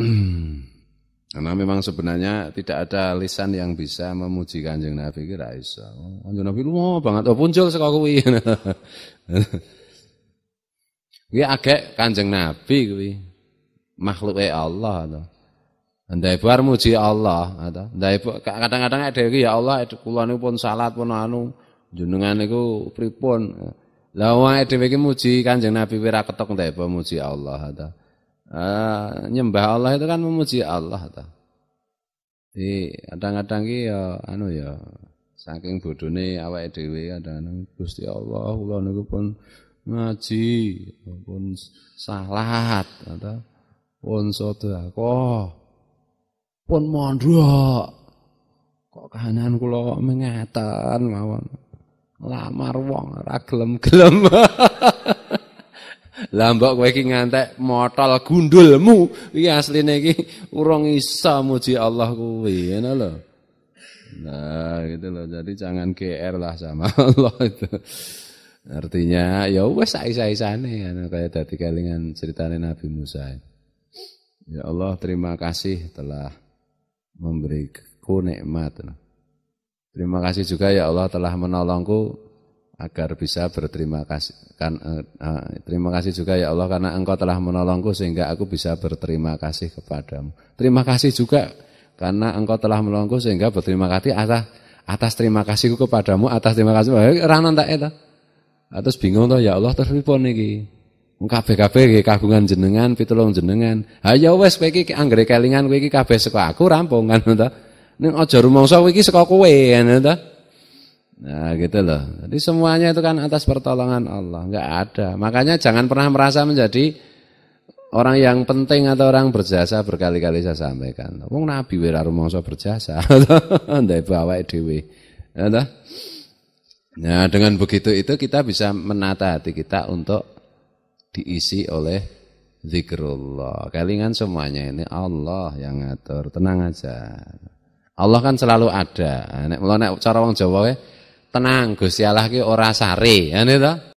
Hmm. Karena memang sebenarnya tidak ada lisan yang bisa memuji kanjeng Nabi kira iso. Kanjeng Nabi lu banget oh punjul saka kuwi. Kuwi agak kanjeng Nabi kuwi. Makhluk e Allah to. Ndai bar muji Allah to. Ndai kadang-kadang ada ya Allah kula niku pun salat pun anu jenengan niku pripun. Lah wae dhewe iki muji kanjeng Nabi wira ketok ndai muji Allah to. Ah, nyembah Allah itu kan memuji Allah ta. Di kadang-kadang ki ya anu ya saking bodhone awake dhewe kadang nang Gusti Allah kula niku pun ngaji pun salat ta. Pun sedekah. Pun mondok. Kok kahanan kula loh mengatan mawon. Lamar wong ora gelem-gelem. Lah mbok kowe iki ngantek motol gundulmu iki asline iki urung iso muji Allah kuwi, ngono lho. Nah, gitu loh. Jadi jangan GR lah sama Allah itu. Artinya ya wes isa-isane ya kayak tadi kelingan ceritane Nabi Musa. Ya Allah, terima kasih telah memberiku nikmat. Terima kasih juga ya Allah telah menolongku agar bisa berterima kasih kan eh, eh, terima kasih juga ya Allah karena Engkau telah menolongku sehingga aku bisa berterima kasih kepadamu. Terima kasih juga karena Engkau telah menolongku sehingga berterima kasih atas atas terima kasihku kepadamu atas terima kasih eh, ranan tak eta. Ah, terus bingung tuh ya Allah terus pun niki? kabeh-kabeh kagungan jenengan, pitulung jenengan. ayo ya wes wis anggrek iki anggere kelingan kowe iki kabeh aku rampung kan to. Ning aja rumangsa kowe iki saka kowe Nah gitu loh. Jadi semuanya itu kan atas pertolongan Allah. Enggak ada. Makanya jangan pernah merasa menjadi orang yang penting atau orang berjasa berkali-kali saya sampaikan. Wong Nabi wira rumangsa berjasa. Ndek bawa dhewe. Ya nah dengan begitu itu kita bisa menata hati kita untuk diisi oleh zikrullah. Kelingan semuanya ini Allah yang ngatur. Tenang aja. Allah kan selalu ada. Nek mulane cara wong Jawa ya, Tenang Gusti Allah ki ora sare, ngene to.